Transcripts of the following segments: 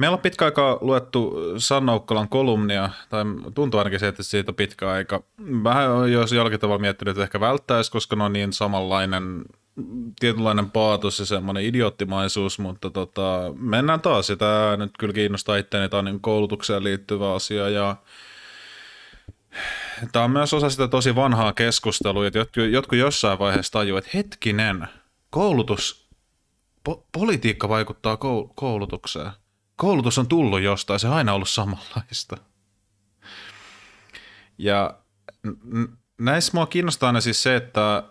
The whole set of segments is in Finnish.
Meillä on pitkä aika luettu Sannaukkalan kolumnia, tai tuntuu ainakin se, että siitä on pitkä aika. Vähän jos jollakin tavalla miettinyt, että ehkä välttäisi, koska ne on niin samanlainen tietynlainen paatus ja semmoinen idioottimaisuus, mutta tota, mennään taas. Ja tämä nyt kyllä kiinnostaa itseäni, tämä on niin koulutukseen liittyvä asia ja tämä on myös osa sitä tosi vanhaa keskustelua, että jotkut, jotkut jossain vaiheessa tajuu, että hetkinen, koulutus, po- politiikka vaikuttaa koulutukseen koulutus on tullut jostain, se on aina ollut samanlaista. Ja näissä mua kiinnostaa aina siis se, että,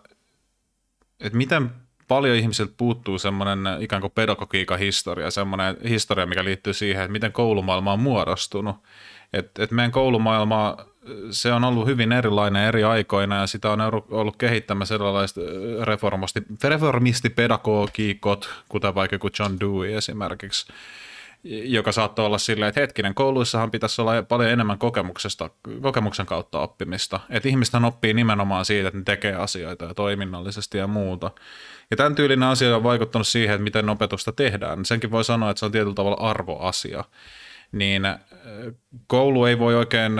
että miten paljon ihmisiltä puuttuu semmoinen ikään kuin pedagogiikan historia, semmoinen historia, mikä liittyy siihen, että miten koulumaailma on muodostunut. Et, et meidän koulumaailma, se on ollut hyvin erilainen eri aikoina ja sitä on ollut kehittämässä erilaiset reformisti, reformistipedagogiikot, kuten vaikka joku John Dewey esimerkiksi joka saattoi olla silleen, että hetkinen, kouluissahan pitäisi olla paljon enemmän kokemuksesta, kokemuksen kautta oppimista. Että ihmistähän oppii nimenomaan siitä, että ne tekee asioita ja toiminnallisesti ja muuta. Ja tämän tyylinen asia on vaikuttanut siihen, että miten opetusta tehdään. Senkin voi sanoa, että se on tietyllä tavalla arvoasia. Niin koulu ei voi oikein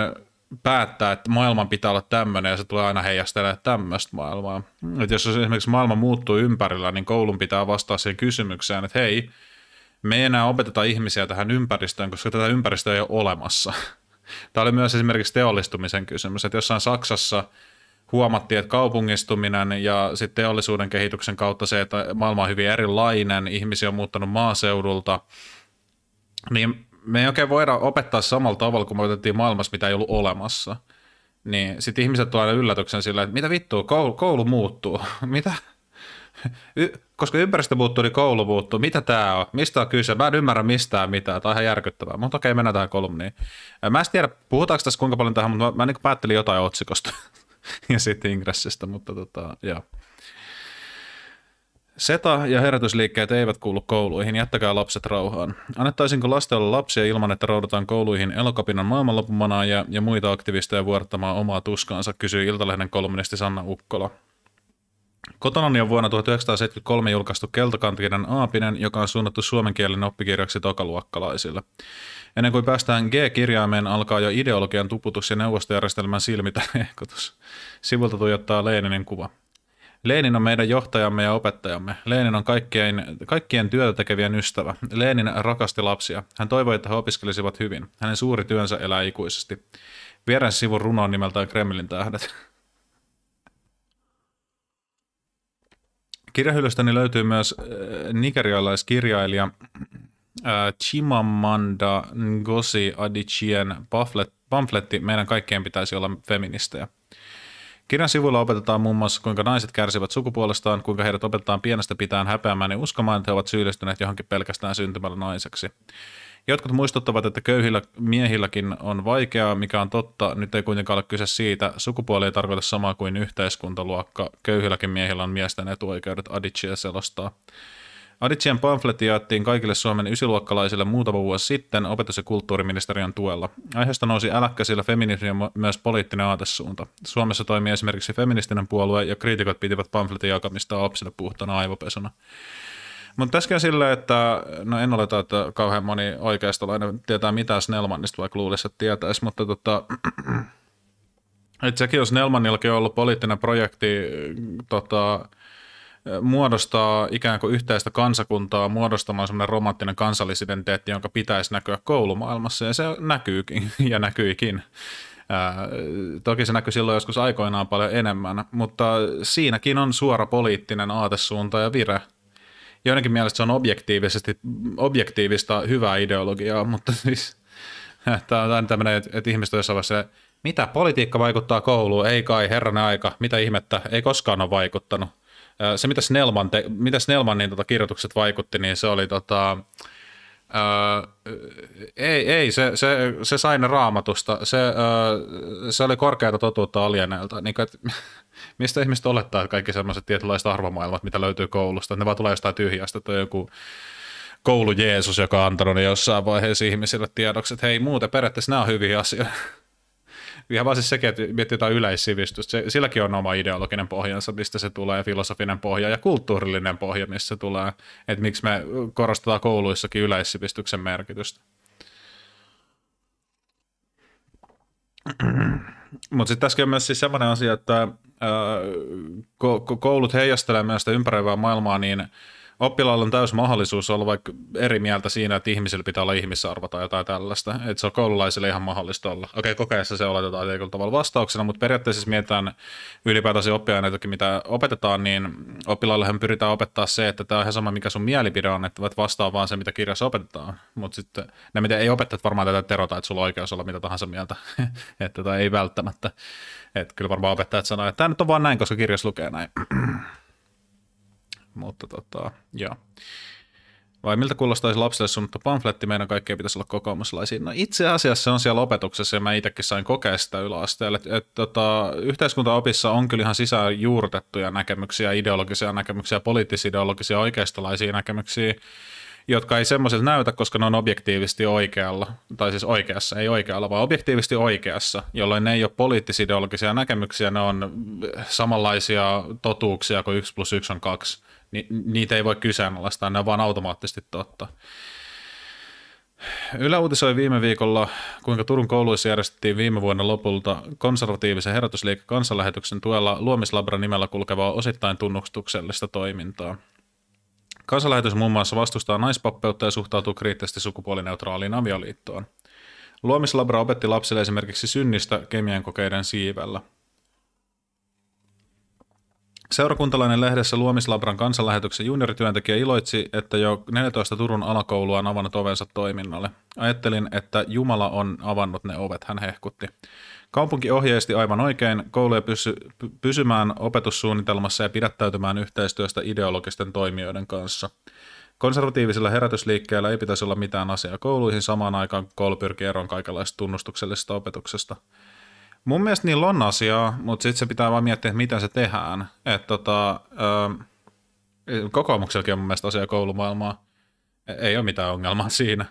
päättää, että maailman pitää olla tämmöinen ja se tulee aina heijastelemaan tämmöistä maailmaa. Että jos esimerkiksi maailma muuttuu ympärillä, niin koulun pitää vastaa siihen kysymykseen, että hei, me ei enää opeteta ihmisiä tähän ympäristöön, koska tätä ympäristöä ei ole olemassa. Tämä oli myös esimerkiksi teollistumisen kysymys, että jossain Saksassa huomattiin, että kaupungistuminen ja sitten teollisuuden kehityksen kautta se, että maailma on hyvin erilainen, ihmisiä on muuttanut maaseudulta, niin me ei oikein voida opettaa samalla tavalla, kun me otettiin maailmassa, mitä ei ollut olemassa. Niin sitten ihmiset tulee aina yllätyksen sillä, että mitä vittua, koulu, koulu muuttuu, mitä? Y- koska muuttuu, niin koulu muuttuu. Mitä tämä on? Mistä on kyse? Mä en ymmärrä mistään mitään. Tämä on ihan järkyttävää. Mutta okei, mennään tähän kolumniin. Mä en tiedä, puhutaanko tässä kuinka paljon tähän, mutta mä, mä niin päättelin jotain otsikosta ja sitten ingressistä, mutta tota, joo. Seta ja herätysliikkeet eivät kuulu kouluihin, jättäkää lapset rauhaan. Annettaisinko lasten olla lapsia ilman, että roudutaan kouluihin elokapinan maailmanlopumana ja, ja muita aktivisteja vuorottamaan omaa tuskaansa, kysyy Iltalehden kolumnisti Sanna Ukkola. Kotonani on vuonna 1973 julkaistu keltakantikirjan aapinen, joka on suunnattu suomenkielinen oppikirjaksi tokaluokkalaisille. Ennen kuin päästään G-kirjaimeen, alkaa jo ideologian tuputus ja neuvostojärjestelmän silmitä ehkotus. Sivulta tuijottaa Leninin kuva. Lenin on meidän johtajamme ja opettajamme. Lenin on kaikkien, kaikkien työtä tekevien ystävä. Lenin rakasti lapsia. Hän toivoi, että he opiskelisivat hyvin. Hänen suuri työnsä elää ikuisesti. Vieren sivun runo on nimeltään Kremlin tähdet. Kirjahyllystäni löytyy myös äh, nigerialaiskirjailija äh, Chimamanda Ngozi Adichien pamfletti Meidän kaikkien pitäisi olla feministejä. Kirjan sivuilla opetetaan muun muassa, kuinka naiset kärsivät sukupuolestaan, kuinka heidät opetetaan pienestä pitäen häpeämään ja uskomaan, että he ovat syyllistyneet johonkin pelkästään syntymällä naiseksi. Jotkut muistuttavat, että köyhillä miehilläkin on vaikeaa, mikä on totta. Nyt ei kuitenkaan ole kyse siitä. Sukupuoli ei tarkoita samaa kuin yhteiskuntaluokka. Köyhilläkin miehillä on miesten etuoikeudet, Adichie selostaa. Adichien pamfletti jaettiin kaikille Suomen ysiluokkalaisille muutama vuosi sitten opetus- ja kulttuuriministeriön tuella. Aiheesta nousi äläkkä, sillä feminismi on myös poliittinen aatesuunta. Suomessa toimii esimerkiksi feministinen puolue ja kriitikot pitivät pamfletin jakamista lapsille puhtana aivopesona. Mutta tässä silleen, että no en oleta, että kauhean moni oikeistolainen tietää mitään Snellmanista, vaikka luulisi, että tietäisi, mutta tota, sekin on Snellmanillakin ollut poliittinen projekti tota, muodostaa ikään kuin yhteistä kansakuntaa muodostamaan semmoinen romanttinen kansallisidentiteetti, jonka pitäisi näkyä koulumaailmassa ja se näkyykin ja näkyikin. Ää, toki se näkyy silloin joskus aikoinaan paljon enemmän, mutta siinäkin on suora poliittinen aatesuunta ja vire – joidenkin mielestä se on objektiivisesti, objektiivista hyvää ideologiaa, mutta siis tämä on tämmöinen, että, että ihmiset on jossain vaiheessa, mitä politiikka vaikuttaa kouluun, ei kai, herranen aika, mitä ihmettä, ei koskaan ole vaikuttanut. Se, mitä Snellman, te, mitä Snellmanin tota, kirjoitukset vaikutti, niin se oli tota, Öö, ei, ei se, se, se sai ne raamatusta. Se, öö, se oli korkeata totuutta alieneelta. Niin, että, mistä ihmiset olettaa, että kaikki sellaiset tietynlaiset arvomaailmat, mitä löytyy koulusta, ne vaan tulee jostain tyhjästä tai joku koulu Jeesus, joka on antanut ne jossain vaiheessa ihmisille tiedoksi, että hei muuten periaatteessa nämä on hyviä asioita. Ihan vaan siis sekin, että miettii jotain yleissivistystä. silläkin on oma ideologinen pohjansa, mistä se tulee, filosofinen pohja ja kulttuurillinen pohja, missä se tulee. Että miksi me korostetaan kouluissakin yleissivistyksen merkitystä. Mutta sitten tässäkin on myös siis sellainen asia, että koulut heijastelemaan sitä ympäröivää maailmaa, niin oppilaalla on täys mahdollisuus olla vaikka eri mieltä siinä, että ihmisillä pitää olla ihmisarvo tai jotain tällaista. Että se on koululaisille ihan mahdollista olla. Okei, kokeessa se oletetaan tietyllä tavalla vastauksena, mutta periaatteessa siis mietitään ylipäätään se oppiaineitakin, mitä opetetaan, niin oppilaillehan pyritään opettaa se, että tämä on ihan sama, mikä sun mielipide on, että vastaa vaan se, mitä kirjassa opetetaan. Mutta sitten ne, mitä ei opettajat varmaan tätä terota, että sulla on oikeus olla mitä tahansa mieltä, että tai ei välttämättä. Että kyllä varmaan opettajat sanoo, että tämä nyt on vaan näin, koska kirjas lukee näin. Mutta tota, joo. Vai miltä kuulostaisi lapselle suunnattu pamfletti, meidän kaikkien pitäisi olla kokoomuslaisia? No itse asiassa se on siellä opetuksessa ja mä itsekin sain kokea sitä yläasteella. Et, et, tota, yhteiskuntaopissa on kyllähän sisään juurtettuja näkemyksiä, ideologisia näkemyksiä, poliittisideologisia, oikeistolaisia näkemyksiä, jotka ei semmoiselta näytä, koska ne on objektiivisesti oikealla, tai siis oikeassa, ei oikealla, vaan objektiivisesti oikeassa, jolloin ne ei ole poliittisideologisia näkemyksiä, ne on samanlaisia totuuksia kuin 1 plus 1 on 2. Ni- niitä ei voi kyseenalaistaa, ne on vaan automaattisesti totta. Yle uutisoi viime viikolla, kuinka Turun kouluissa järjestettiin viime vuonna lopulta konservatiivisen herätysliikkeen kansanlähetyksen tuella Luomislabra nimellä kulkevaa osittain tunnustuksellista toimintaa – Kansalähetys muun muassa vastustaa naispappeutta ja suhtautuu kriittisesti sukupuolineutraaliin avioliittoon. Luomislabra opetti lapsille esimerkiksi synnistä kemian kokeiden siivellä. Seurakuntalainen lehdessä Luomislabran kansanlähetyksen juniorityöntekijä iloitsi, että jo 14 Turun alakoulua on avannut ovensa toiminnalle. Ajattelin, että Jumala on avannut ne ovet, hän hehkutti. Kaupunki ohjeisti aivan oikein kouluja pysy, pysymään opetussuunnitelmassa ja pidättäytymään yhteistyöstä ideologisten toimijoiden kanssa. Konservatiivisella herätysliikkeellä ei pitäisi olla mitään asiaa kouluihin samaan aikaan, kun koulu pyrkii eroon kaikenlaista tunnustuksellisesta opetuksesta. Mun mielestä niillä on asiaa, mutta sitten se pitää vaan miettiä, että miten se tehdään. Et tota, ö, kokoomuksellakin on mun mielestä asiaa koulumaailmaa. E, ei ole mitään ongelmaa siinä.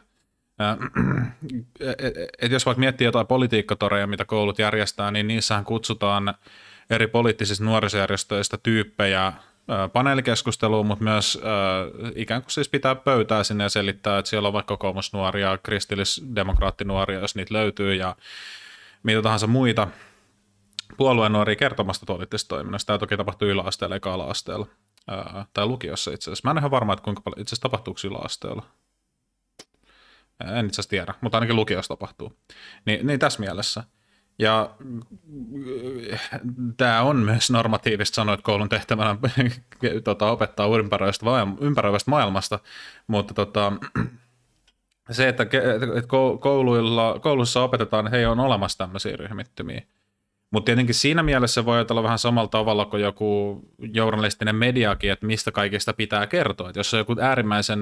E, e, et jos vaikka miettii jotain politiikkatoreja, mitä koulut järjestää, niin niissähän kutsutaan eri poliittisista nuorisojärjestöistä tyyppejä paneelikeskusteluun, mutta myös ikään kuin siis pitää pöytää sinne ja selittää, että siellä on vaikka kokoomusnuoria, kristillisdemokraattinuoria, jos niitä löytyy, ja mitä tahansa muita puolueen nuoria kertomasta poliittisesta toiminnasta. Tämä toki tapahtuu yläasteella eikä alaasteella tai lukiossa itse asiassa. Mä en ihan varma, että kuinka paljon itse asiassa tapahtuuko yläasteella en itse asiassa tiedä, mutta ainakin lukiossa tapahtuu. Ni, niin, niin tässä mielessä. Ja äh, tämä on myös normatiivista sanoa, että koulun tehtävänä tota, opettaa ympäröivästä, ympäröivästä maailmasta, mutta tota, se, että, että kouluilla, koulussa opetetaan, että niin he on olemassa tämmöisiä ryhmittymiä. Mutta tietenkin siinä mielessä voi ajatella vähän samalla tavalla kuin joku journalistinen mediakin, että mistä kaikista pitää kertoa. Et jos on joku äärimmäisen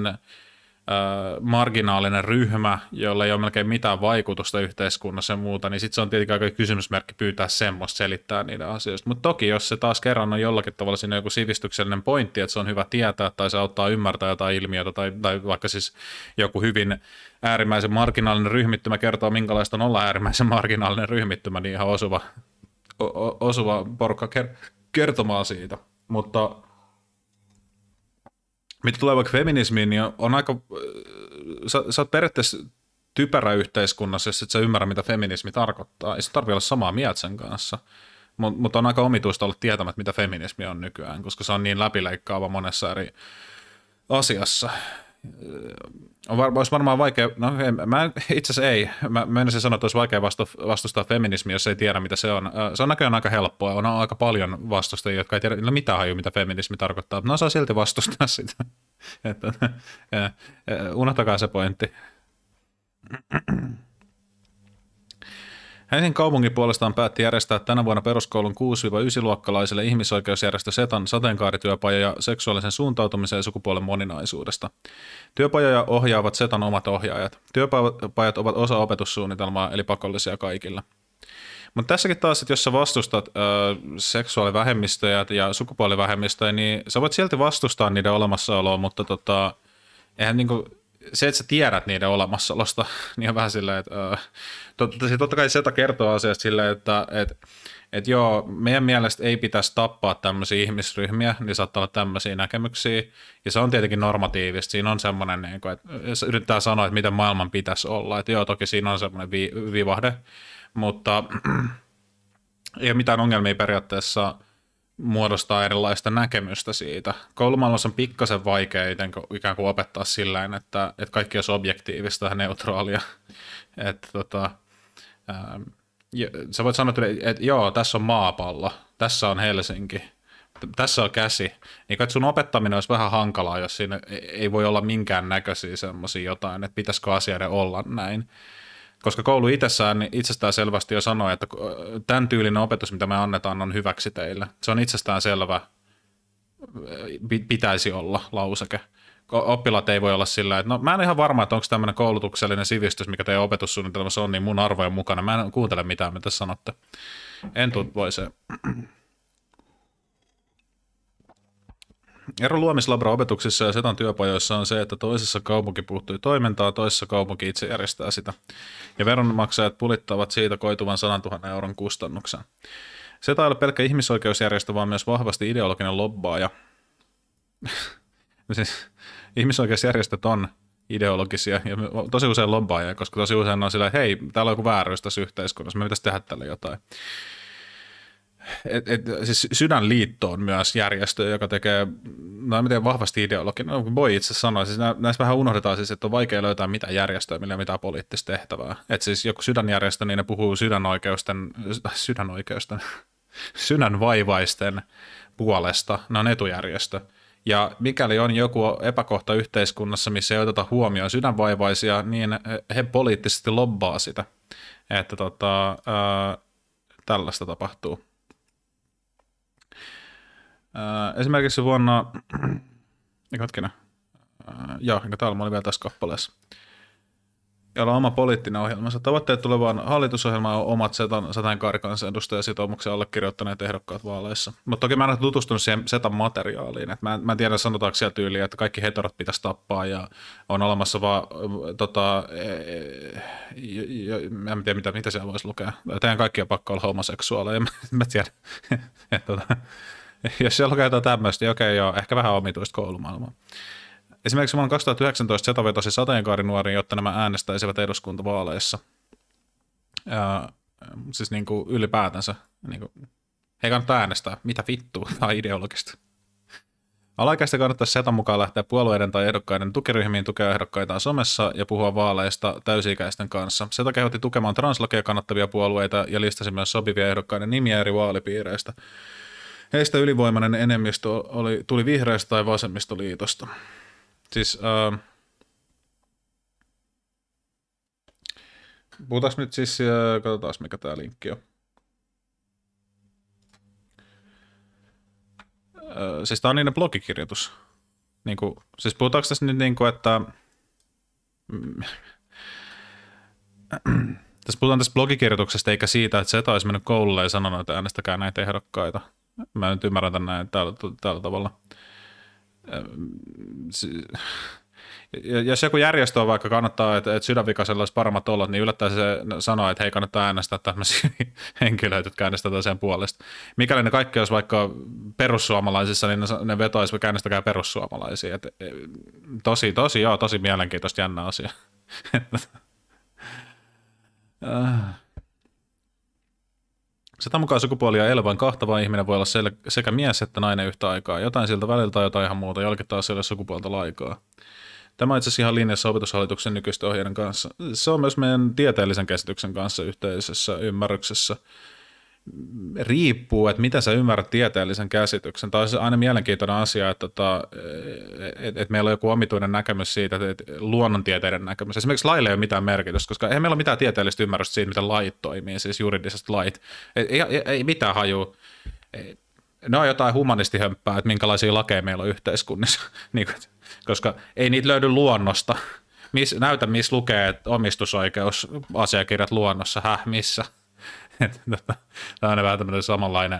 marginaalinen ryhmä, jolla ei ole melkein mitään vaikutusta yhteiskunnassa ja muuta, niin sitten se on tietenkin aika kysymysmerkki pyytää semmoista selittää niiden asioista. Mutta toki, jos se taas kerran on jollakin tavalla siinä joku sivistyksellinen pointti, että se on hyvä tietää tai se auttaa ymmärtää jotain ilmiötä tai, tai vaikka siis joku hyvin äärimmäisen marginaalinen ryhmittymä kertoo, minkälaista on olla äärimmäisen marginaalinen ryhmittymä, niin ihan osuva, o- osuva porukka ker- kertomaan siitä. Mutta – mitä tulee vaikka feminismiin, niin on aika, äh, sä, sä oot periaatteessa typerä yhteiskunnassa, jos et sä ymmärrä, mitä feminismi tarkoittaa. Ei se tarvitse olla samaa mieltä sen kanssa. Mutta mut on aika omituista olla tietämättä, mitä feminismi on nykyään, koska se on niin läpileikkaava monessa eri asiassa on var, olisi varmaan vaikea, no en, mä, itse asiassa ei, mä sen sano, että olisi vaikea vastu, vastustaa feminismiä, jos ei tiedä mitä se on. Se on näköjään aika helppoa, on aika paljon vastustajia, jotka ei tiedä no, mitä haju, mitä feminismi tarkoittaa, mutta no saa silti vastustaa sitä. unohtakaa se pointti. Helsingin kaupunki puolestaan päätti järjestää tänä vuonna peruskoulun 6-9-luokkalaisille ihmisoikeusjärjestö Setan sateenkaarityöpajoja seksuaalisen suuntautumisen ja sukupuolen moninaisuudesta. Työpajoja ohjaavat Setan omat ohjaajat. Työpajat ovat osa opetussuunnitelmaa, eli pakollisia kaikille. Mutta tässäkin taas, että jos sä vastustat ö, seksuaalivähemmistöjä ja sukupuolivähemmistöjä, niin sä voit silti vastustaa niiden olemassaoloa, mutta tota, eihän niinku, se, että sä tiedät niiden olemassaolosta, niin on vähän silleen, että öö, totta, se totta kai Seta kertoo asiasta silleen, että et, et joo, meidän mielestä ei pitäisi tappaa tämmöisiä ihmisryhmiä, niin saattaa olla tämmöisiä näkemyksiä, ja se on tietenkin normatiivista, siinä on semmoinen, niin kuin, että yrittää sanoa, että miten maailman pitäisi olla, että joo, toki siinä on semmoinen vi- vivahde, mutta ei ole mitään ongelmia periaatteessa – muodostaa erilaista näkemystä siitä. Koulumaailmassa on pikkasen vaikea ikään kuin opettaa sillä että, että kaikki olisi objektiivista ja neutraalia. että tota, ää, ähm, sä voit sanoa, että, että joo, tässä on maapallo, tässä on Helsinki, tässä on käsi. Niin kai sun opettaminen olisi vähän hankalaa, jos siinä ei voi olla minkään näköisiä semmoisia jotain, että pitäisikö asioiden olla näin. Koska koulu itsessään niin itsestään selvästi jo sanoi, että äh, tämän tyylinen opetus, mitä me annetaan, on hyväksi teille. Se on itsestään selvä, äh, pitäisi olla lauseke. Oppilaat ei voi olla sillä, että no mä en ihan varma, että onko tämmöinen koulutuksellinen sivistys, mikä teidän opetussuunnitelmassa on, niin mun arvojen mukana. Mä en kuuntele mitään, mitä sanotte. En tule pois. Ero luomislabra opetuksissa ja setan työpajoissa on se, että toisessa kaupunki puuttui toimintaa, toisessa kaupunki itse järjestää sitä. Ja veronmaksajat pulittavat siitä koituvan 100 000 euron kustannuksen. Seta ei ole pelkkä ihmisoikeusjärjestö, vaan myös vahvasti ideologinen lobbaaja. siis, ihmisoikeusjärjestöt on ideologisia ja tosi usein lobbaajia, koska tosi usein on sillä, hei, täällä on joku vääryys tässä yhteiskunnassa, me pitäisi tehdä tälle jotain et, et, siis Sydänliitto on myös järjestö, joka tekee, no miten vahvasti ideologinen, no, voi itse sanoa, siis nä, näissä vähän unohdetaan siis, että on vaikea löytää mitä järjestöä, millä mitä poliittista tehtävää. Että siis joku sydänjärjestö, niin ne puhuu sydänoikeusten, sydänoikeusten, sydänvaivaisten puolesta, ne on etujärjestö. Ja mikäli on joku epäkohta yhteiskunnassa, missä ei oteta huomioon sydänvaivaisia, niin he poliittisesti lobbaa sitä, että tota, ää, tällaista tapahtuu. Äh, esimerkiksi vuonna, hetkinen, öö, joo, Talma oli vielä tässä kappaleessa, jolla on oma poliittinen ohjelmansa. Tavoitteet tulevaan hallitusohjelmaan on omat setan, sateenkaari kansanedustajasitoumuksen allekirjoittaneet ehdokkaat vaaleissa. Mutta toki mä en ole tutustunut siihen setan materiaaliin. Et mä, mä en tiedä, sanotaanko siellä tyyliä, että kaikki heterot pitäisi tappaa ja on olemassa vaan, tota, e, e, mä en tiedä mitä, mitä siellä voisi lukea. Teidän kaikkia pakko olla homoseksuaaleja, mä, mä tiedän. Et, tota, jos siellä lukee jotain tämmöistä, niin okei joo, ehkä vähän omituista koulumaailmaa. Esimerkiksi vuonna 2019 Seto vetosi sateenkaarinuoriin, jotta nämä äänestäisivät eduskuntavaaleissa. Ja, siis niin kuin ylipäätänsä. Niin kuin, he kannattaa äänestää. Mitä vittua? Tämä on ideologista. Alaikäistä kannattaisi Setan mukaan lähteä puolueiden tai ehdokkaiden tukiryhmiin tukea ehdokkaitaan somessa ja puhua vaaleista täysikäisten kanssa. Seta kehotti tukemaan translakeja kannattavia puolueita ja listasi myös sopivia ehdokkaiden nimiä eri vaalipiireistä. Heistä ylivoimainen enemmistö oli, tuli vihreästä tai vasemmistoliitosta. Siis, äh, puhutaan nyt siis, äh, katsotaan mikä tämä linkki on. Äh, siis tämä on niiden blogikirjoitus. Niin kuin, siis puhutaanko tässä nyt niin kuin, että... Mm, tässä puhutaan tästä blogikirjoituksesta eikä siitä, että se olisi mennyt koululle ja sanonut, että äänestäkää näitä ehdokkaita – Mä nyt ymmärrän tämän näin tällä, tällä tavalla. Jos joku järjestö on vaikka kannattaa, että, että sydänvikaisella olisi paremmat olot, niin yllättäen se sanoa, että hei kannattaa äänestää tämmöisiä henkilöitä, jotka äänestetään sen puolesta. Mikäli ne kaikki olisi vaikka perussuomalaisissa, niin ne, vetoaisi että äänestäkää perussuomalaisia. Et, e, tosi, tosi, joo, tosi mielenkiintoista jännä asia. Ah. Sitä mukaan sukupuolia ei ole vain kahta, vaan ihminen voi olla sekä mies että nainen yhtä aikaa. Jotain siltä väliltä tai jotain ihan muuta, jollekin taas ei ole sukupuolta laikaa. Tämä on itse asiassa ihan linjassa opetushallituksen nykyisten ohjeiden kanssa. Se on myös meidän tieteellisen käsityksen kanssa yhteisessä ymmärryksessä riippuu, että mitä sä ymmärrät tieteellisen käsityksen. Tämä on siis aina mielenkiintoinen asia, että, että, tota, että meillä on joku omituinen näkemys siitä, että luonnontieteiden näkemys. Esimerkiksi laille ei ole mitään merkitystä, koska ei meillä ole mitään tieteellistä ymmärrystä siitä, miten lait toimii, siis juridiset lait. Ei, ei, ei mitään haju, Ne on jotain humanistihömppää, että minkälaisia lakeja meillä on yhteiskunnissa, niin koska ei niitä löydy luonnosta. Mis, näytä, missä lukee että omistusoikeusasiakirjat luonnossa, häh, missä – tämä tota, on vähän tämmöinen samanlainen,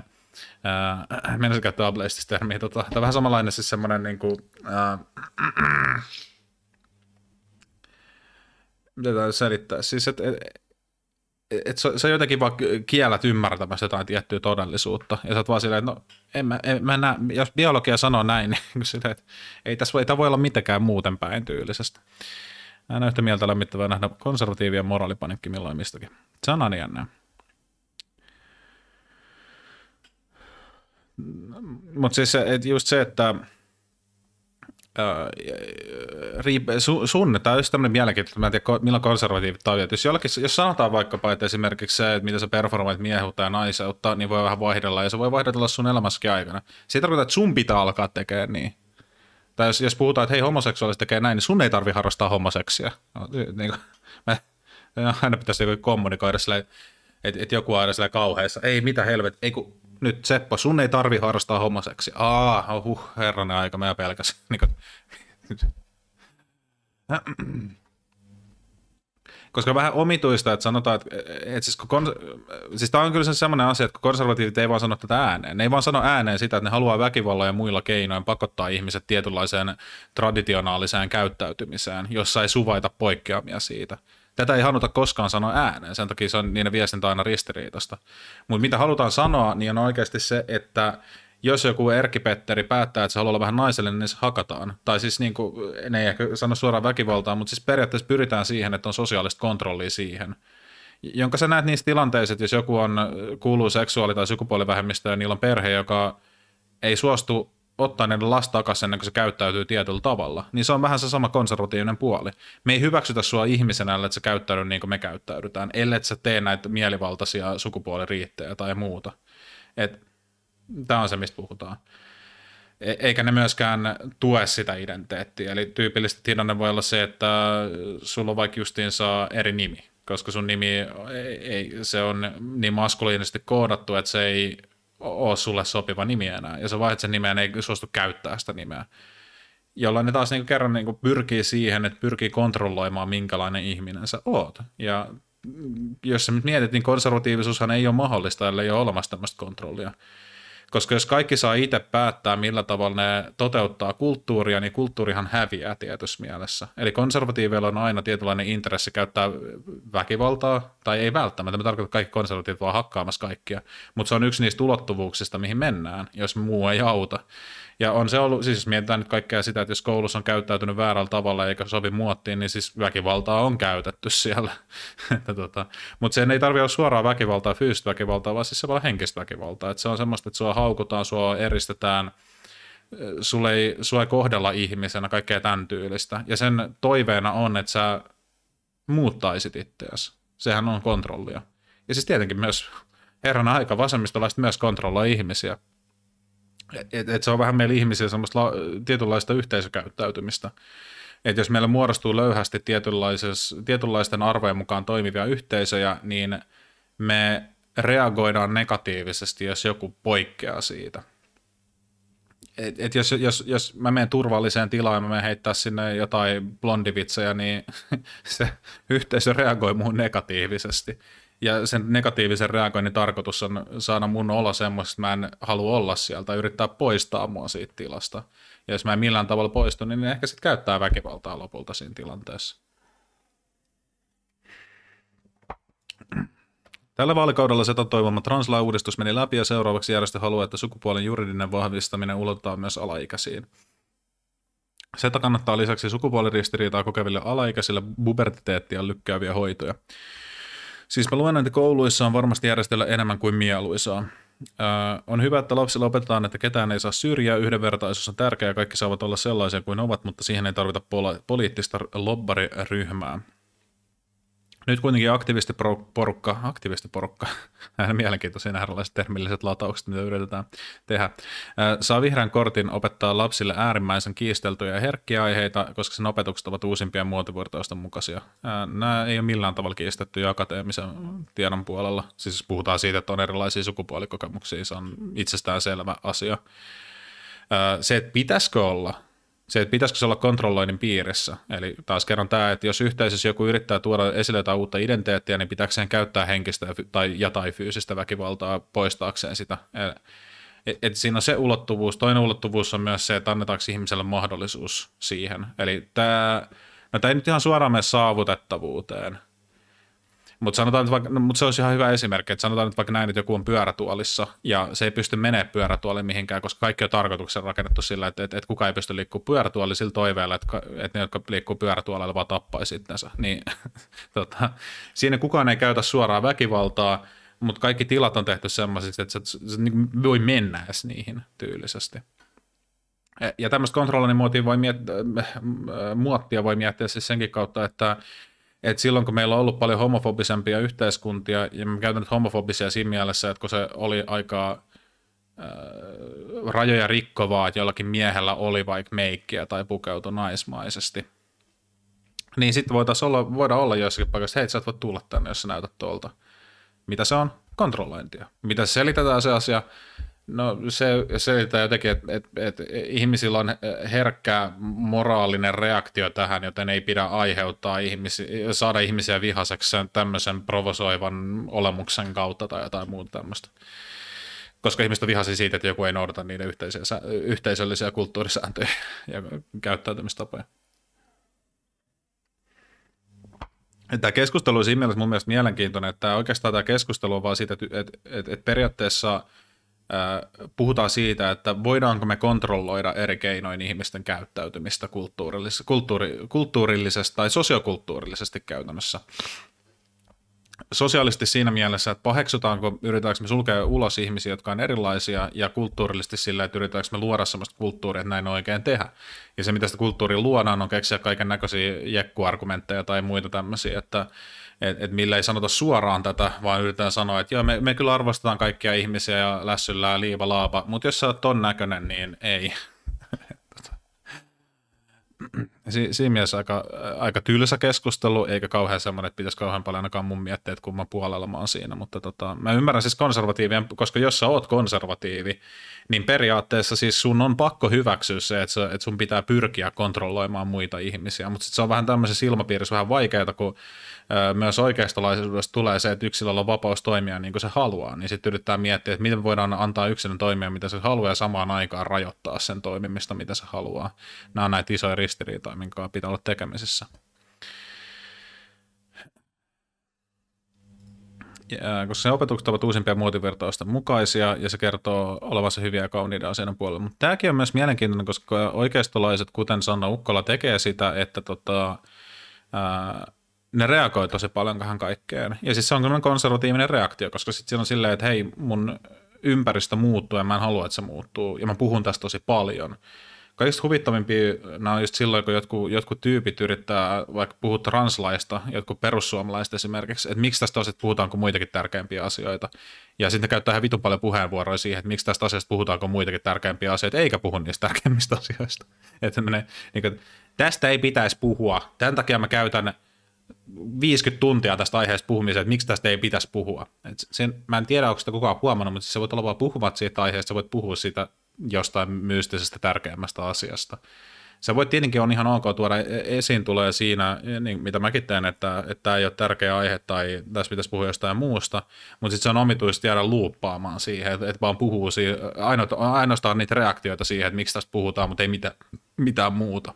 äh, se käyttää ableistista tota, tämä on vähän samanlainen siis semmoinen niin kuin, äh, mitä tämä selittää, siis että et, et sä, sä jotenkin vaan kielät ymmärtämässä jotain tiettyä todellisuutta, ja sä oot vaan silleen, että no, en mä, en, mä näe, jos biologia sanoo näin, niin silleen, että ei tässä voi, ei voi olla mitenkään muuten päin Mä en yhtä mieltä lämmittävää nähdä konservatiivia moraalipanikki milloin mistäkin. Se on aina jännää. Mutta siis et just se, että riippe, su, sun, tämä on just tämmöinen mielenkiintoinen, mä en tiedä milloin konservatiivit tajuu, jos, jollakin, jos sanotaan vaikkapa, että esimerkiksi se, että mitä sä performoit miehuutta ja naiseutta, niin voi vähän vaihdella, ja se voi vaihdella sun elämässäkin aikana. Se ei tarkoita, että sun pitää alkaa tekemään niin. Tai jos, jos puhutaan, että hei, homoseksuaaliset tekee näin, niin sun ei tarvi harrastaa homoseksia. No, niin kuin, mä, aina pitäisi kommunikoida silleen, että, että joku aina sillä kauheessa, ei mitä helvet, ei kun nyt Seppo, sun ei tarvi harrastaa homoseksi. Aa, uh, herranen aika, mä pelkäsin. Niin Koska vähän omituista, että sanotaan, että, että siis, kun kons- siis tämä on kyllä sellainen asia, että kun konservatiivit ei vaan sano tätä ääneen. Ne ei vaan sano ääneen sitä, että ne haluaa väkivallan ja muilla keinoin pakottaa ihmiset tietynlaiseen traditionaaliseen käyttäytymiseen, jossa ei suvaita poikkeamia siitä. Tätä ei haluta koskaan sanoa ääneen, sen takia se on niiden viestintä aina ristiriitasta. Mutta mitä halutaan sanoa, niin on oikeasti se, että jos joku Erkki Petteri päättää, että se haluaa olla vähän naiselle, niin se hakataan. Tai siis niin kuin, ne ei ehkä sano suoraan väkivaltaa, mutta siis periaatteessa pyritään siihen, että on sosiaalista kontrollia siihen. Jonka sä näet niissä tilanteissa, että jos joku on, kuuluu seksuaali- tai sukupuolivähemmistöön, niin niillä on perhe, joka ei suostu ottaa ne lasta takaisin ennen kuin se käyttäytyy tietyllä tavalla, niin se on vähän se sama konservatiivinen puoli. Me ei hyväksytä sua ihmisenä, että sä käyttäydy niin kuin me käyttäydytään, ellei sä tee näitä mielivaltaisia sukupuoliriittejä tai muuta. Tämä on se, mistä puhutaan. E- eikä ne myöskään tue sitä identiteettiä. Eli tyypillisesti tilanne voi olla se, että sulla on vaikka justiinsa eri nimi, koska sun nimi ei, se on niin maskuliinisesti koodattu, että se ei ole sulle sopiva nimi enää, ja sä vaihdat sen nimeä, ei suostu käyttää sitä nimeä. Jolloin ne taas niin kuin kerran niin kuin pyrkii siihen, että pyrkii kontrolloimaan, minkälainen ihminen sä oot. Ja jos sä nyt mietit, niin konservatiivisuushan ei ole mahdollista, ellei ole olemassa tämmöistä kontrollia. Koska jos kaikki saa itse päättää, millä tavalla ne toteuttaa kulttuuria, niin kulttuurihan häviää tietyssä mielessä. Eli konservatiiveilla on aina tietynlainen intressi käyttää väkivaltaa, tai ei välttämättä, me tarkoitan kaikki konservatiivit vaan hakkaamassa kaikkia, mutta se on yksi niistä ulottuvuuksista, mihin mennään, jos muu ei auta. Ja on se ollut, siis jos mietitään nyt kaikkea sitä, että jos koulussa on käyttäytynyt väärällä tavalla eikä sovi muottiin, niin siis väkivaltaa on käytetty siellä. tota, mutta sen ei tarvitse olla suoraa väkivaltaa, fyysistä väkivaltaa, vaan siis se henkistä väkivaltaa. Et se on semmoista, että sua haukutaan sua, eristetään, sulle ei, sulle ei kohdella ihmisenä, kaikkea tämän tyylistä. Ja sen toiveena on, että sä muuttaisit itseäsi. Sehän on kontrollia. Ja siis tietenkin myös herran aika vasemmistolaiset myös kontrolloi ihmisiä. Et, et se on vähän meillä ihmisiä semmoista la, tietynlaista yhteisökäyttäytymistä. Et jos meillä muodostuu löyhästi tietynlaisten arvojen mukaan toimivia yhteisöjä, niin me reagoidaan negatiivisesti, jos joku poikkeaa siitä. Et, et jos, jos, jos mä menen turvalliseen tilaan ja mä heittää sinne jotain blondivitsejä, niin se yhteisö reagoi muun negatiivisesti. Ja sen negatiivisen reagoinnin tarkoitus on saada mun olla semmoista, että mä en halua olla sieltä, yrittää poistaa mua siitä tilasta. Ja jos mä en millään tavalla poistu, niin ehkä sitten käyttää väkivaltaa lopulta siinä tilanteessa. Tällä vaalikaudella se toivoma translain uudistus meni läpi ja seuraavaksi järjestö haluaa, että sukupuolen juridinen vahvistaminen ulotetaan myös alaikäisiin. SETA kannattaa lisäksi sukupuoliristiriitaa kokeville alaikäisille puberteettia lykkääviä hoitoja. Siis mä luen että kouluissa on varmasti järjestellä enemmän kuin mieluisaa. Öö, on hyvä, että lapsilla opetetaan, että ketään ei saa syrjää, yhdenvertaisuus on tärkeää ja kaikki saavat olla sellaisia kuin ovat, mutta siihen ei tarvita poli- poliittista lobbariryhmää nyt kuitenkin aktivistiporukka, aktivistiporukka, näin mielenkiintoisia erilaiset termilliset lataukset, mitä yritetään tehdä, saa vihreän kortin opettaa lapsille äärimmäisen kiisteltyjä ja herkkiä aiheita, koska sen opetukset ovat uusimpia muotivuortoisten mukaisia. Nämä ei ole millään tavalla kiistetty akateemisen tiedon puolella. Siis puhutaan siitä, että on erilaisia sukupuolikokemuksia, se on itsestäänselvä asia. Se, että pitäisikö olla – se, että pitäisikö se olla kontrolloinnin piirissä. Eli taas kerran tämä, että jos yhteisössä joku yrittää tuoda esille jotain uutta identiteettiä, niin pitääkö sen käyttää henkistä tai, ja tai fyysistä väkivaltaa poistaakseen sitä. Et, et siinä on se ulottuvuus. Toinen ulottuvuus on myös se, että annetaanko ihmiselle mahdollisuus siihen. Eli tämä, no tämä ei nyt ihan suoraan mene saavutettavuuteen, mutta sanotaan, että vaikka, no, mut se olisi ihan hyvä esimerkki, että sanotaan nyt vaikka näin, että joku on pyörätuolissa ja se ei pysty menemään pyörätuoliin mihinkään, koska kaikki on tarkoituksella rakennettu sillä, että, että, että kukaan ei pysty liikkumaan pyörätuolilla sillä toiveella, että, että ne, jotka liikkuu pyörätuolilla, vaan tappaisi itsensä. Niin, tota, siinä kukaan ei käytä suoraa väkivaltaa, mutta kaikki tilat on tehty sellaisiksi, että se, se, se niin voi mennä edes niihin tyylisesti. Ja tämmöistä kontrolloinnin muotia voi miet- äh, äh, muottia voi miettiä siis senkin kautta, että et silloin kun meillä on ollut paljon homofobisempia yhteiskuntia, ja mä käytän nyt homofobisia siinä mielessä, että kun se oli aika äh, rajoja rikkovaa, että jollakin miehellä oli vaikka meikkiä tai pukeutui naismaisesti, niin sitten voitaisiin olla, voida olla joissakin paikassa, hei sä et voi tulla tänne, jos sä näytät tuolta. Mitä se on? Kontrollointia. Mitä selitetään se asia, No se selittää jotenkin, että et, et ihmisillä on herkkä moraalinen reaktio tähän, joten ei pidä aiheuttaa ihmisi, saada ihmisiä vihaseksi tämmöisen provosoivan olemuksen kautta tai jotain muuta tämmöistä. Koska ihmiset on siitä, että joku ei noudata niiden yhteisiä, yhteisöllisiä kulttuurisääntöjä ja käyttäytymistapoja. Tämä keskustelu on siinä mielessä mun mielestä mielenkiintoinen, että oikeastaan tämä keskustelu on vaan siitä, että, että, että, että periaatteessa – puhutaan siitä, että voidaanko me kontrolloida eri keinoin ihmisten käyttäytymistä kulttuurillis- kulttuuri- kulttuurillisesti tai sosiokulttuurillisesti käytännössä. Sosiaalisesti siinä mielessä, että paheksutaanko, yritetäänkö me sulkea ulos ihmisiä, jotka on erilaisia, ja kulttuurillisesti sillä, että yritetäänkö me luoda sellaista kulttuuria, että näin oikein tehdä. Ja se, mitä sitä kulttuuria luodaan, on keksiä kaiken näköisiä jekkuargumentteja tai muita tämmöisiä, että että et millä ei sanota suoraan tätä, vaan yritetään sanoa, että joo, me, me kyllä arvostetaan kaikkia ihmisiä ja lässyllään liiva laapa, mutta jos sä oot ton näköinen, niin ei. Tota. si- siinä mielessä aika, aika tylsä keskustelu, eikä kauhean semmoinen, että pitäisi kauhean paljon ainakaan mun miettiä, että kumman puolella mä oon siinä, mutta tota, mä ymmärrän siis konservatiivien, koska jos sä oot konservatiivi, niin periaatteessa siis sun on pakko hyväksyä se, että, sä, että sun pitää pyrkiä kontrolloimaan muita ihmisiä, mutta se on vähän tämmöisessä ilmapiirissä vähän vaikeaa, kun myös oikeistolaisuudesta tulee se, että yksilöllä on vapaus toimia niin kuin se haluaa, niin sitten yrittää miettiä, että miten voidaan antaa yksilön toimia, mitä se haluaa, ja samaan aikaan rajoittaa sen toimimista, mitä se haluaa. Nämä on näitä isoja ristiriitoja, minkä pitää olla tekemisissä. Ja, äh, koska se opetukset ovat uusimpia muotivertausten mukaisia ja se kertoo olevansa hyviä ja kauniita asioiden puolella. Mutta tämäkin on myös mielenkiintoinen, koska oikeistolaiset, kuten Sanna Ukkola, tekee sitä, että tota, ää, äh, ne reagoi tosi tähän kaikkeen. Ja siis se on kyllä konservatiivinen reaktio, koska sitten siinä on silleen, että hei, mun ympäristö muuttuu ja mä en halua, että se muuttuu. Ja mä puhun tästä tosi paljon. Kaikista huvittavimpia nämä on just silloin, kun jotkut, jotkut tyypit yrittää vaikka puhua translaista, jotkut perussuomalaista esimerkiksi, että miksi tästä asiasta puhutaan muitakin tärkeimpiä asioita. Ja sitten ne käyttää ihan vitun paljon puheenvuoroja siihen, että miksi tästä asiasta puhutaan muitakin tärkeimpiä asioita, eikä puhu niistä tärkeimmistä asioista. Että niin kuin, tästä ei pitäisi puhua, tämän takia mä käytän 50 tuntia tästä aiheesta puhumiseen, että miksi tästä ei pitäisi puhua. Et sen, mä en tiedä, onko sitä kukaan huomannut, mutta siis sä voit olla vaan puhumat siitä aiheesta, sä voit puhua siitä jostain myystisestä tärkeämmästä asiasta. Se voi tietenkin on ihan ok tuoda e-, esiin tulee siinä, niin mitä mäkin teen, että, että tämä ei ole tärkeä aihe tai tässä pitäisi puhua jostain muusta, mutta sitten se on omituista jäädä luuppaamaan siihen, että, et vaan puhuu siihen, aino, ainoastaan niitä reaktioita siihen, että miksi tästä puhutaan, mutta ei mitä, mitään muuta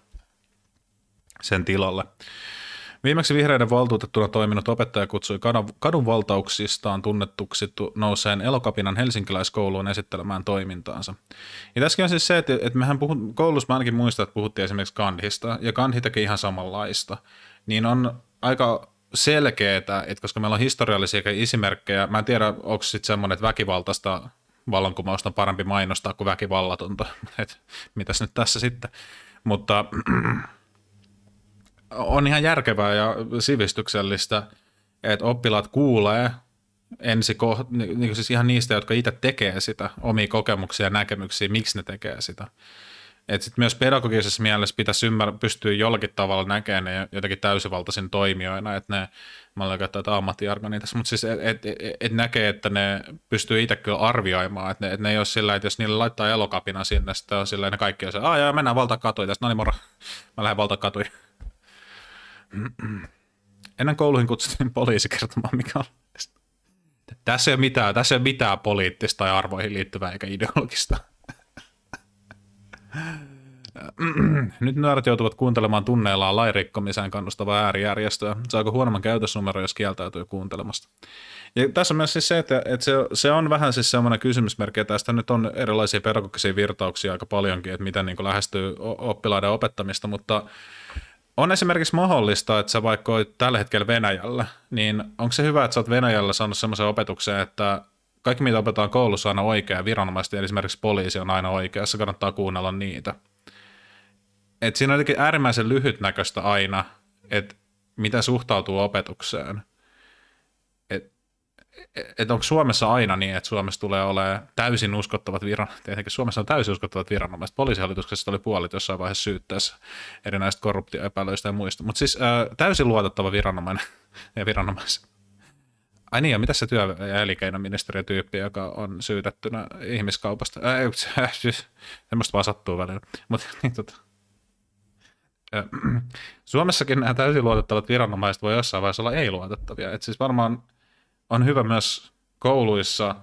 sen tilalle. Viimeksi vihreiden valtuutettuna toiminut opettaja kutsui kadun valtauksistaan tunnettuksi nouseen elokapinan helsinkiläiskouluun esittelemään toimintaansa. Ja tässäkin on siis se, että, että mehän puhut, koulussa mä ainakin muistan, että puhuttiin esimerkiksi kandhista, ja kandhi teki ihan samanlaista. Niin on aika selkeää, että koska meillä on historiallisia esimerkkejä, mä en tiedä, onko sitten semmoinen, että väkivaltaista vallankumousta on parempi mainostaa kuin väkivallatonta, että mitäs nyt tässä sitten, mutta on ihan järkevää ja sivistyksellistä, että oppilaat kuulee ensi koht- niin siis ihan niistä, jotka itse tekee sitä, omia kokemuksia ja näkemyksiä, miksi ne tekee sitä. Et sit myös pedagogisessa mielessä pitäisi ymmär- pystyä jollakin tavalla näkemään ne jotenkin täysivaltaisin toimijoina, että ne, mä olen käyttää ammattijargonia tässä, mutta siis et, et, et, näkee, että ne pystyy itse kyllä arvioimaan, että ne, et ne ei ole sillä, että jos niille laittaa elokapina sinne, sitten on sillä, että ne kaikki on se, aah joo, mennään valtakatuja tästä, no niin moro, mä lähden valtakatuja. Ennen kouluihin kutsuttiin poliisi kertomaan, mikä on tässä ei ole mitään, tässä ei ole mitään poliittista ja arvoihin liittyvää eikä ideologista. Nyt nuoret joutuvat kuuntelemaan tunneillaan lairikkomiseen kannustavaa äärijärjestöä. Saako huonomman käytösnumero, jos kieltäytyy kuuntelemasta? Ja tässä on myös siis se, että, että se, se, on vähän siis semmoinen kysymysmerkki, että tästä nyt on erilaisia pedagogisia virtauksia aika paljonkin, että miten niin lähestyy oppilaiden opettamista, mutta on esimerkiksi mahdollista, että sä vaikka oot tällä hetkellä Venäjällä, niin onko se hyvä, että sä oot Venäjällä saanut semmoisen opetuksen, että kaikki mitä opetetaan koulussa on aina oikea, viranomaisesti eli esimerkiksi poliisi on aina oikeassa, kannattaa kuunnella niitä. Et siinä on jotenkin äärimmäisen lyhytnäköistä aina, että mitä suhtautuu opetukseen – että onko Suomessa aina niin, että Suomessa tulee olemaan täysin uskottavat viranomaiset, tietenkin Suomessa on täysin uskottavat viranomaiset, poliisihallituksessa oli puolit jossain vaiheessa syyttäessä erinäistä korruptioepäilyistä ja muista, mutta siis ää, äh, täysin luotettava viranomainen ja viranomais. Ai niin, ja mitä se työ- ja elinkeinoministeriötyyppi, joka on syytettynä ihmiskaupasta? Äh, äh siis, semmoista vaan sattuu välillä. Mutta niin tota. Äh, Suomessakin nämä täysin luotettavat viranomaiset voi jossain vaiheessa olla ei-luotettavia. Et siis varmaan on hyvä myös kouluissa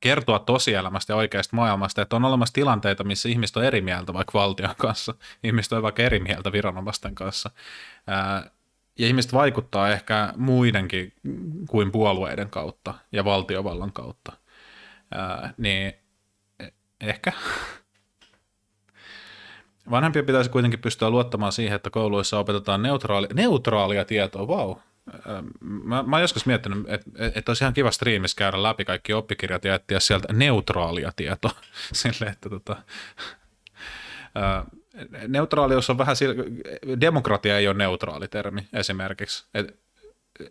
kertoa tosielämästä ja oikeasta maailmasta, että on olemassa tilanteita, missä ihmiset on eri mieltä vaikka valtion kanssa, ihmiset on vaikka eri mieltä viranomaisten kanssa, ja ihmiset vaikuttaa ehkä muidenkin kuin puolueiden kautta ja valtiovallan kautta, niin ehkä vanhempia pitäisi kuitenkin pystyä luottamaan siihen, että kouluissa opetetaan neutraali, neutraalia tietoa, vau, wow, Mä, mä oon joskus miettinyt, että et olisi ihan kiva striimissä käydä läpi kaikki oppikirjat ja etsiä sieltä neutraalia tietoa. Sille, että tota, neutraalius on vähän, sillä, demokratia ei ole neutraali termi esimerkiksi. Et,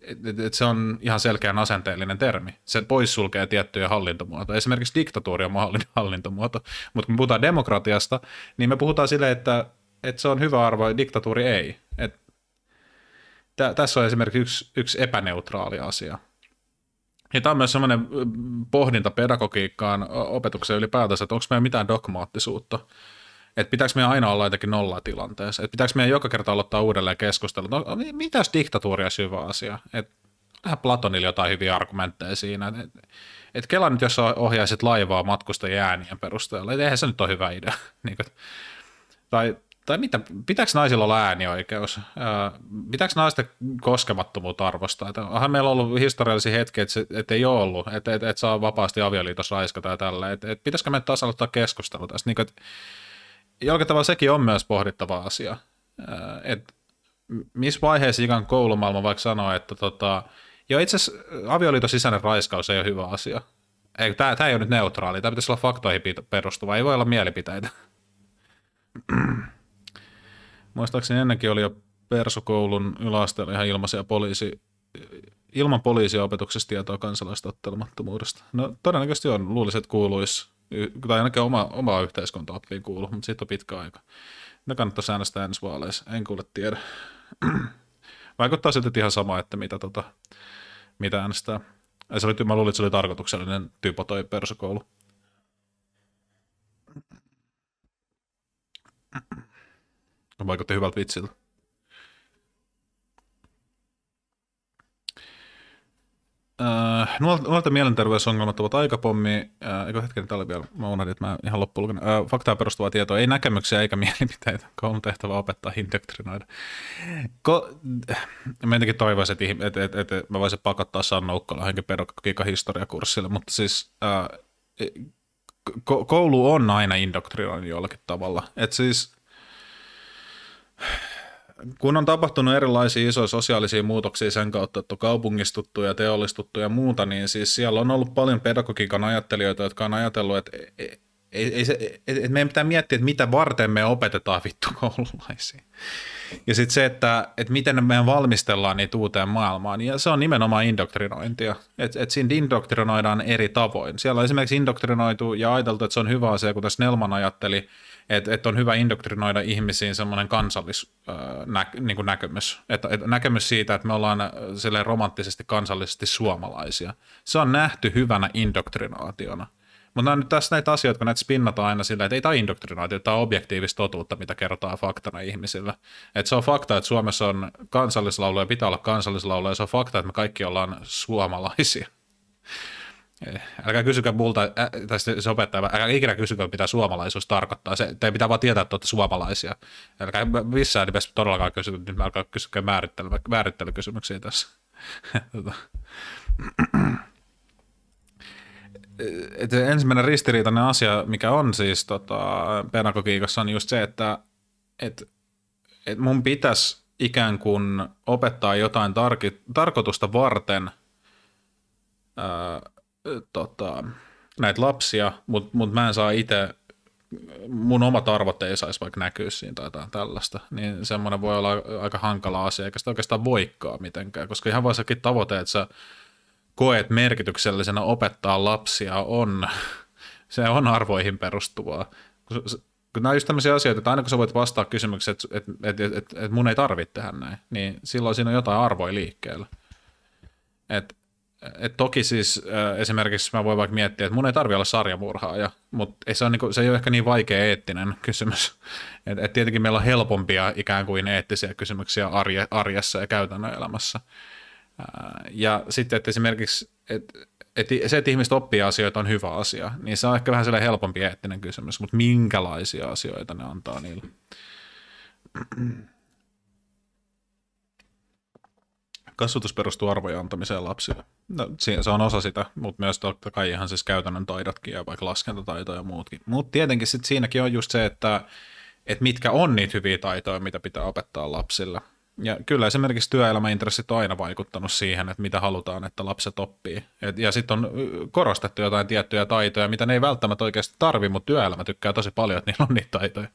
et, et, et se on ihan selkeän asenteellinen termi. Se poissulkee tiettyjä hallintomuotoja. Esimerkiksi diktatuuri on mahdollinen hallintomuoto. Mutta kun me puhutaan demokratiasta, niin me puhutaan silleen, että, et se on hyvä arvo ja diktatuuri ei. Että tä, tässä on esimerkiksi yksi, yksi epäneutraali asia. Ja tämä on myös sellainen pohdinta pedagogiikkaan opetukseen ylipäätänsä, että onko meillä mitään dogmaattisuutta. Että pitääkö meidän aina olla jotenkin nollatilanteessa? Että pitääkö meidän joka kerta aloittaa uudelleen keskustelua? No, mitäs diktatuuria syvä asia? Että Platonilla jotain hyviä argumentteja siinä. että et Kela nyt, jos ohjaisit laivaa matkustajien jäänien perusteella, Että eihän se nyt ole hyvä idea. niin tai tai mitä, pitääkö naisilla olla äänioikeus? Pitääkö naisten koskemattomuutta arvostaa? Että onhan meillä ollut historiallisia hetkiä, että, se, että ei ole ollut, että, että, että saa vapaasti avioliitossa raiskata ja tällä. Että, että pitäisikö me taas aloittaa keskustelu tästä? Niin että jollakin tavalla sekin on myös pohdittava asia. Että missä vaiheessa ikään koulumaailma vaikka sanoo, että tota, jo itse asiassa avioliiton sisäinen raiskaus ei ole hyvä asia. Ei, tämä, tämä ei ole nyt neutraali, tämä pitäisi olla faktoihin perustuva, ei voi olla mielipiteitä muistaakseni ennenkin oli jo persukoulun yläasteella ihan ilmaisia poliisi, ilman poliisia opetuksessa tietoa ottelemattomuudesta. No todennäköisesti on, luulisin, että kuuluisi, tai ainakin oma, omaa oppiin kuuluu, mutta siitä on pitkä aika. Ne kannattaisi äänestää ensi vaaleissa, en kuule tiedä. Vaikuttaa silti ihan sama, että mitä, tota, mitä äänestää. ei se oli, mä luulin, että se oli tarkoituksellinen typo toi persokoulu. Mm-mm. No, vaikutti hyvältä vitsiltä. Äh, nuorten mielenterveysongelmat ovat aika Äh, eikö hetken, täällä vielä, mä unohdin, että mä ihan loppuun lukenut. Äh, faktaa perustuvaa tietoa, ei näkemyksiä eikä mielipiteitä. Koulun tehtävä opettaa indoktrinoida. Ko- mä jotenkin toivoisin, että, että, et, et, mä voisin pakottaa Sanna Ukkola henkin pedagogiikan historiakurssille, mutta siis äh, ko- koulu on aina indoktrinoinnin jollakin tavalla. Et siis kun on tapahtunut erilaisia isoja sosiaalisia muutoksia sen kautta, että on kaupungistuttu ja teollistuttu ja muuta, niin siis siellä on ollut paljon pedagogiikan ajattelijoita, jotka on ajatellut, että ei, e, ei se, ei, e, meidän pitää miettiä, että mitä varten me opetetaan vittu koululaisia. Ja sitten se, että, että miten me valmistellaan niitä uuteen maailmaan, ja se on nimenomaan indoktrinointia. Että et siinä indoktrinoidaan eri tavoin. Siellä on esimerkiksi indoktrinoitu ja ajateltu, että se on hyvä asia, kuten Snellman ajatteli, että et on hyvä indoktrinoida ihmisiin semmoinen kansallisnäkemys. Nä, niin et, et näkemys siitä, että me ollaan silleen romanttisesti kansallisesti suomalaisia. Se on nähty hyvänä indoktrinaationa – mutta nämä nyt tässä näitä asioita, kun näitä spinnataan aina sillä, että ei tämä indoktrinaatio, tämä on objektiivista totuutta, mitä kerrotaan faktana ihmisillä. Että se on fakta, että Suomessa on kansallislauluja, pitää olla kansallislauluja, se on fakta, että me kaikki ollaan suomalaisia. Eh, älkää kysykö multa, tästä se opettaja, älkää ikinä kysykö, mitä suomalaisuus tarkoittaa. Se, te pitää vaan tietää, että olette suomalaisia. Älkää missään nimessä todellakaan kysykö, nyt mä alkaa kysykö määrittelykysymyksiä tässä. Tota et ensimmäinen ristiriitainen asia, mikä on siis tota, pedagogiikassa, on just se, että et, et mun pitäisi ikään kuin opettaa jotain tarki, tarkoitusta varten ää, tota, näitä lapsia, mutta mut mä en saa itse, mun omat arvot ei saisi vaikka näkyä siinä tai jotain tällaista, niin semmoinen voi olla aika hankala asia, eikä sitä oikeastaan voikkaa mitenkään, koska ihan vaan sekin tavoite, että sä koet merkityksellisenä opettaa lapsia on, se on arvoihin perustuvaa. Kun nämä on just tämmöisiä asioita, että aina kun sä voit vastaa kysymykseen, että, että, että, et, et mun ei tarvitse tehdä näin, niin silloin siinä on jotain arvoja liikkeellä. Et, et toki siis esimerkiksi mä voin vaikka miettiä, että mun ei tarvitse olla sarjamurhaaja, mutta ei se, on niinku, se ei ole ehkä niin vaikea eettinen kysymys. Et, et tietenkin meillä on helpompia ikään kuin eettisiä kysymyksiä arje, arjessa ja käytännön elämässä – ja sitten, että esimerkiksi että, että se, että ihmiset oppii asioita on hyvä asia, niin se on ehkä vähän sellainen helpompi eettinen kysymys, mutta minkälaisia asioita ne antaa niille? Kasvatus perustuu arvojen antamiseen lapsille. No, se on osa sitä, mutta myös totta kai ihan siis käytännön taidotkin ja vaikka laskentataito ja muutkin. Mutta tietenkin sit siinäkin on just se, että, että mitkä on niitä hyviä taitoja, mitä pitää opettaa lapsille – ja kyllä esimerkiksi työelämäintressit on aina vaikuttanut siihen, että mitä halutaan, että lapset oppii. Et, ja sitten on korostettu jotain tiettyjä taitoja, mitä ne ei välttämättä oikeasti tarvi, mutta työelämä tykkää tosi paljon, että niillä on niitä taitoja.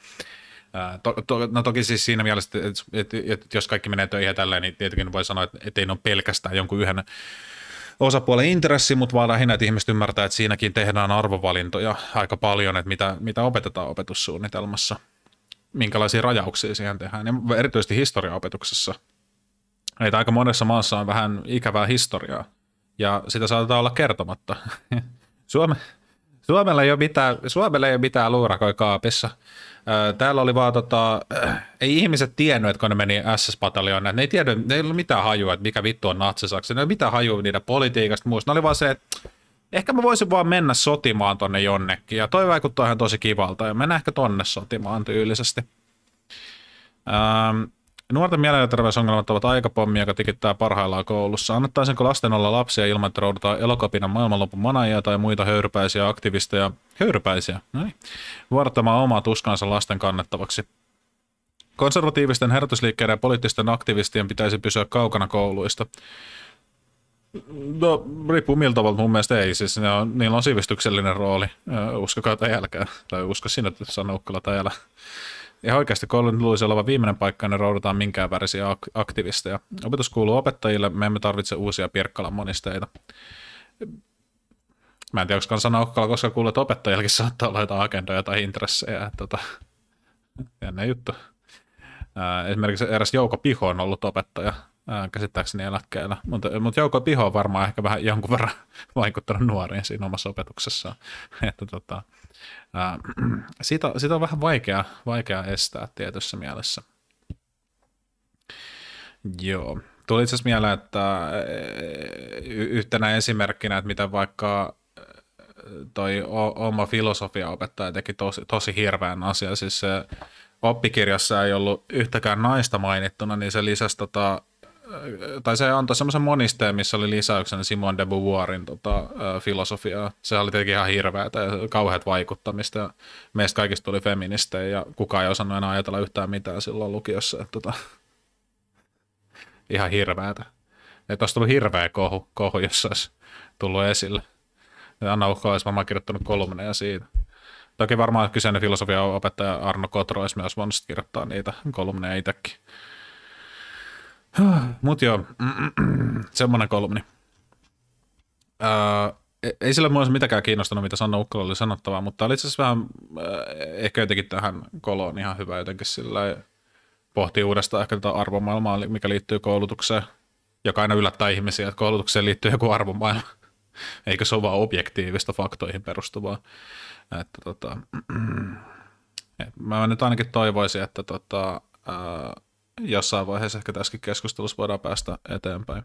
Ää, to, to, no toki siis siinä mielessä, että et, et, et, jos kaikki menee töihin tälleen, niin tietenkin voi sanoa, että et ei ole pelkästään jonkun yhden osapuolen intressi, mutta vaan lähinnä, että ihmiset ymmärtää, että siinäkin tehdään arvovalintoja aika paljon, että mitä, mitä opetetaan opetussuunnitelmassa – minkälaisia rajauksia siihen tehdään, niin erityisesti historiaopetuksessa. Eli aika monessa maassa on vähän ikävää historiaa, ja sitä saatetaan olla kertomatta. Suome, Suomella ei ole mitään, Suomella ei ole mitään luurakoja kaapissa. Täällä oli vaan tota, ei ihmiset tiennyt, että kun ne meni SS-pataljoon, ne ei tiedä, ne ei ollut mitään hajua, että mikä vittu on natsisaksi, ne ei mitään hajua niiden politiikasta muusta. Ne oli vaan se, että ehkä mä voisin vaan mennä sotimaan tonne jonnekin, ja toi vaikuttaa ihan tosi kivalta, ja mennä ehkä tonne sotimaan tyylisesti. Ähm, Nuorten mielenterveysongelmat ovat aikapommi, joka tikittää parhaillaan koulussa. Annettaisinko lasten olla lapsia ilman, että roudutaan elokapinan maailmanlopun manajia tai muita höyrypäisiä aktivisteja, höyrypäisiä, näin, no niin. vuorottamaan omaa tuskansa lasten kannettavaksi. Konservatiivisten herätysliikkeiden ja poliittisten aktivistien pitäisi pysyä kaukana kouluista. No, riippuu miltä tavalla mun mielestä ei. Siis ne on, niillä on sivistyksellinen rooli, uskokaa tai älkää. Tai usko sinä, että se Ukkola tai älä. Ja oikeasti Colin Lewis oleva viimeinen paikka, ne niin roudutaan minkään värisiä ak- aktivisteja. Opetus kuuluu opettajille, me emme tarvitse uusia Pirkkalan monisteita. Mä en tiedä, onko sana Ukkola koska kuulet opettajillekin saattaa olla jotain agendoja tai intressejä. Tota, jännä juttu. Esimerkiksi eräs Jouko Piho on ollut opettaja käsittääkseni eläkkeellä. Mutta mut Jouko Piho on varmaan ehkä vähän jonkun verran vaikuttanut nuoriin siinä omassa opetuksessaan. että tota, ää, sitä, sitä, on vähän vaikea, vaikea estää tietyssä mielessä. Joo. Tuli itse asiassa mieleen, että yhtenä esimerkkinä, että miten vaikka toi oma filosofiaopettaja teki tosi, tosi hirveän asian. Siis oppikirjassa ei ollut yhtäkään naista mainittuna, niin se lisäsi tota tai se antoi semmoisen monisteen, missä oli lisäyksen Simon de Beauvoirin tota, filosofiaa. Se oli tietenkin ihan hirveätä ja kauheat vaikuttamista. Ja meistä kaikista tuli feministejä ja kukaan ei osannut enää ajatella yhtään mitään silloin lukiossa. Että, tota, ihan hirveätä. Että olisi tullut hirveä kohu, kohu jos olisi tullut esille. Ja Anna Ukko olisi varmaan kirjoittanut kolumneja siitä. Toki varmaan kyseinen filosofian opettaja Arno Kotro olisi myös voinut kirjoittaa niitä kolumneja itsekin. Mut joo, semmonen kolumni. Öö, ei sillä muassa mitenkään kiinnostanut, mitä Sanna Ukkola oli sanottavaa, mutta oli itse vähän äh, ehkä jotenkin tähän koloon ihan hyvä jotenkin sillä pohti uudestaan ehkä tätä arvomaailmaa, mikä liittyy koulutukseen, joka aina yllättää ihmisiä, että koulutukseen liittyy joku arvomaailma, eikö se ole vaan objektiivista faktoihin perustuvaa. Että, tota, mä nyt ainakin toivoisin, että tota, äh, jossain vaiheessa ehkä tässäkin keskustelussa voidaan päästä eteenpäin.